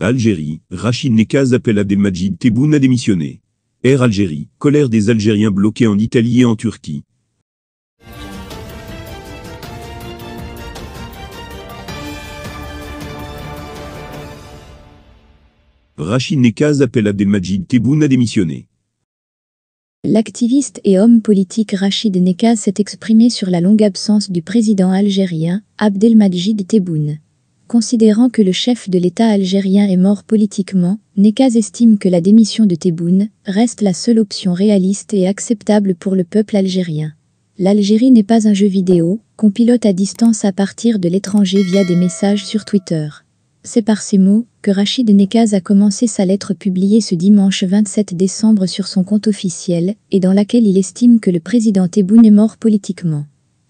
Algérie, Rachid Nekaz appelle Abdelmajid Tebboune à démissionner. Air Algérie, colère des Algériens bloqués en Italie et en Turquie. Rachid Nekaz appelle Abdelmajid Tebboune à démissionner. L'activiste et homme politique Rachid Nekaz s'est exprimé sur la longue absence du président algérien Abdelmajid Tebboune. Considérant que le chef de l'État algérien est mort politiquement, Nekaz estime que la démission de Tebboune reste la seule option réaliste et acceptable pour le peuple algérien. L'Algérie n'est pas un jeu vidéo qu'on pilote à distance à partir de l'étranger via des messages sur Twitter. C'est par ces mots que Rachid Nekaz a commencé sa lettre publiée ce dimanche 27 décembre sur son compte officiel et dans laquelle il estime que le président Tebboune est mort politiquement.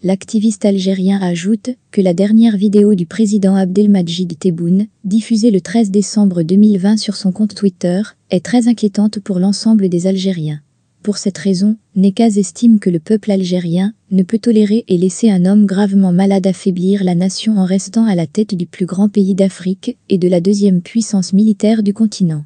L'activiste algérien ajoute que la dernière vidéo du président Abdelmajid Tebboune, diffusée le 13 décembre 2020 sur son compte Twitter, est très inquiétante pour l'ensemble des Algériens. Pour cette raison, Nekaz estime que le peuple algérien ne peut tolérer et laisser un homme gravement malade affaiblir la nation en restant à la tête du plus grand pays d'Afrique et de la deuxième puissance militaire du continent.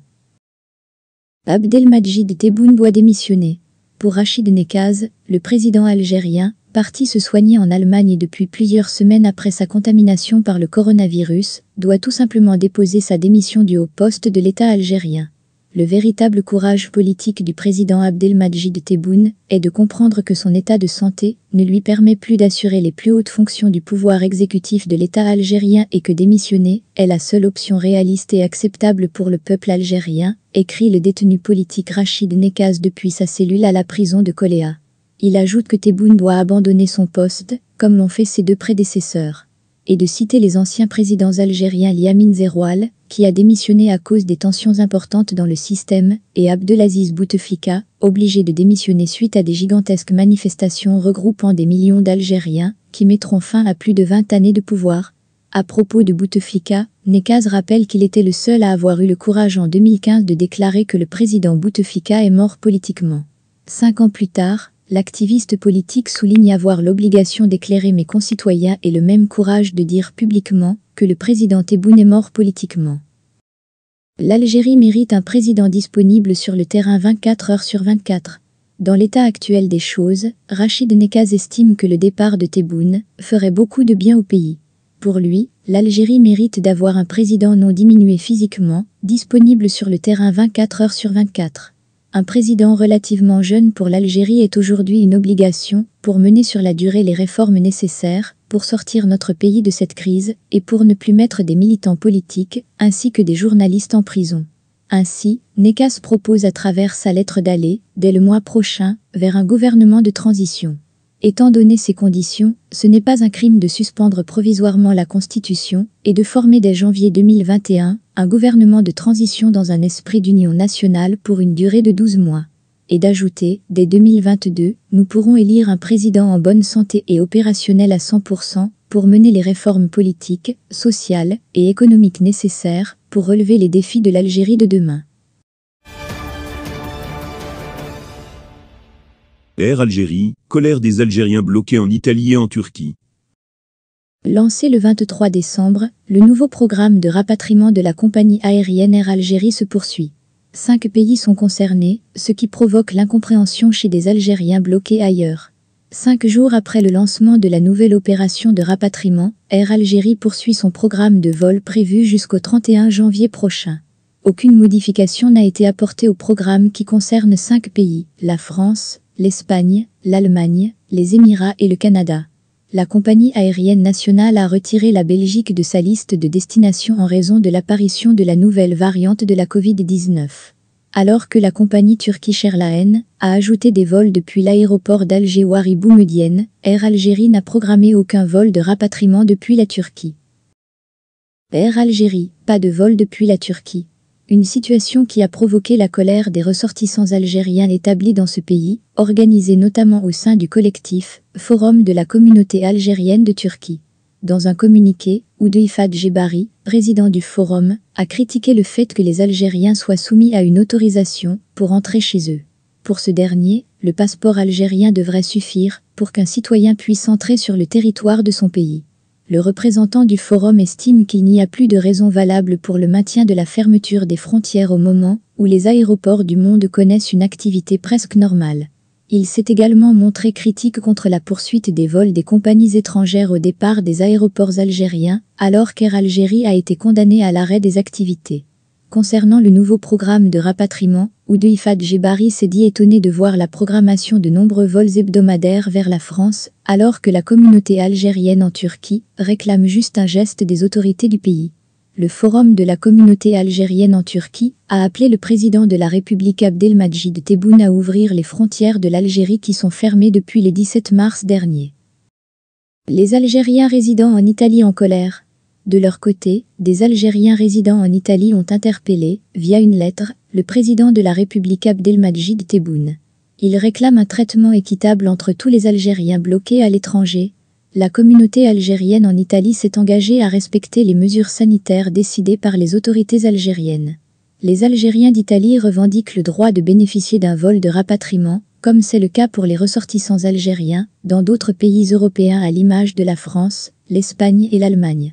Abdelmajid Tebboune doit démissionner. Pour Rachid Nekaz, le président algérien, parti se soigner en Allemagne depuis plusieurs semaines après sa contamination par le coronavirus, doit tout simplement déposer sa démission du haut poste de l'État algérien. Le véritable courage politique du président Abdelmadjid Tebboune est de comprendre que son état de santé ne lui permet plus d'assurer les plus hautes fonctions du pouvoir exécutif de l'État algérien et que démissionner est la seule option réaliste et acceptable pour le peuple algérien, écrit le détenu politique Rachid Nekaz depuis sa cellule à la prison de Coléa. Il ajoute que Tebboune doit abandonner son poste, comme l'ont fait ses deux prédécesseurs, et de citer les anciens présidents algériens Liamine Zeroual, qui a démissionné à cause des tensions importantes dans le système, et Abdelaziz Bouteflika, obligé de démissionner suite à des gigantesques manifestations regroupant des millions d'Algériens, qui mettront fin à plus de 20 années de pouvoir. À propos de Bouteflika, Nekaz rappelle qu'il était le seul à avoir eu le courage en 2015 de déclarer que le président Bouteflika est mort politiquement. Cinq ans plus tard, l'activiste politique souligne avoir l'obligation d'éclairer mes concitoyens et le même courage de dire publiquement que le président Tebboune est mort politiquement. L'Algérie mérite un président disponible sur le terrain 24 heures sur 24. Dans l'état actuel des choses, Rachid Nekaz estime que le départ de Tebboune ferait beaucoup de bien au pays. Pour lui, l'Algérie mérite d'avoir un président non diminué physiquement, disponible sur le terrain 24 heures sur 24. Un président relativement jeune pour l'Algérie est aujourd'hui une obligation pour mener sur la durée les réformes nécessaires pour sortir notre pays de cette crise et pour ne plus mettre des militants politiques ainsi que des journalistes en prison. Ainsi, Nekas propose à travers sa lettre d'aller, dès le mois prochain, vers un gouvernement de transition. Étant donné ces conditions, ce n'est pas un crime de suspendre provisoirement la Constitution et de former dès janvier 2021 un gouvernement de transition dans un esprit d'union nationale pour une durée de 12 mois. Et d'ajouter, dès 2022, nous pourrons élire un président en bonne santé et opérationnel à 100% pour mener les réformes politiques, sociales et économiques nécessaires pour relever les défis de l'Algérie de demain. Air Algérie, colère des Algériens bloqués en Italie et en Turquie. Lancé le 23 décembre, le nouveau programme de rapatriement de la compagnie aérienne Air Algérie se poursuit. Cinq pays sont concernés, ce qui provoque l'incompréhension chez des Algériens bloqués ailleurs. Cinq jours après le lancement de la nouvelle opération de rapatriement, Air Algérie poursuit son programme de vol prévu jusqu'au 31 janvier prochain. Aucune modification n'a été apportée au programme qui concerne cinq pays, la France, l'Espagne, l'Allemagne, les Émirats et le Canada. La compagnie aérienne nationale a retiré la Belgique de sa liste de destinations en raison de l'apparition de la nouvelle variante de la Covid-19. Alors que la compagnie Turkish Airlines a ajouté des vols depuis l'aéroport d'Alger Air Algérie n'a programmé aucun vol de rapatriement depuis la Turquie. Air Algérie, pas de vol depuis la Turquie une situation qui a provoqué la colère des ressortissants algériens établis dans ce pays, organisée notamment au sein du collectif Forum de la communauté algérienne de Turquie. Dans un communiqué, Oudéifat Jebari, président du Forum, a critiqué le fait que les Algériens soient soumis à une autorisation pour entrer chez eux. Pour ce dernier, le passeport algérien devrait suffire pour qu'un citoyen puisse entrer sur le territoire de son pays le représentant du forum estime qu'il n'y a plus de raison valable pour le maintien de la fermeture des frontières au moment où les aéroports du monde connaissent une activité presque normale. Il s'est également montré critique contre la poursuite des vols des compagnies étrangères au départ des aéroports algériens, alors qu'Air Algérie a été condamnée à l'arrêt des activités. Concernant le nouveau programme de rapatriement, Ifad Jebari s'est dit étonné de voir la programmation de nombreux vols hebdomadaires vers la France, alors que la communauté algérienne en Turquie réclame juste un geste des autorités du pays. Le Forum de la communauté algérienne en Turquie a appelé le président de la République Abdelmajid Tebboune à ouvrir les frontières de l'Algérie qui sont fermées depuis le 17 mars dernier. Les Algériens résidant en Italie en colère de leur côté, des Algériens résidant en Italie ont interpellé, via une lettre, le président de la République Abdelmadjid Tebboune. Il réclame un traitement équitable entre tous les Algériens bloqués à l'étranger. La communauté algérienne en Italie s'est engagée à respecter les mesures sanitaires décidées par les autorités algériennes. Les Algériens d'Italie revendiquent le droit de bénéficier d'un vol de rapatriement, comme c'est le cas pour les ressortissants algériens, dans d'autres pays européens à l'image de la France, l'Espagne et l'Allemagne.